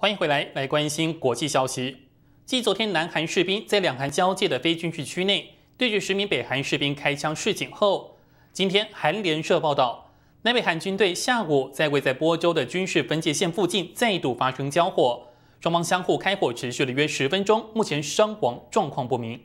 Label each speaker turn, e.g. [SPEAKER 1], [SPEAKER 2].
[SPEAKER 1] 欢迎回来，来关心国际消息。继昨天南韩士兵在两韩交界的非军事区内对着十名北韩士兵开枪示警后，今天韩联社报道，南北韩军队下午在位在波州的军事分界线附近再度发生交火，双方相互开火持续了约十分钟，目前伤亡状况不明。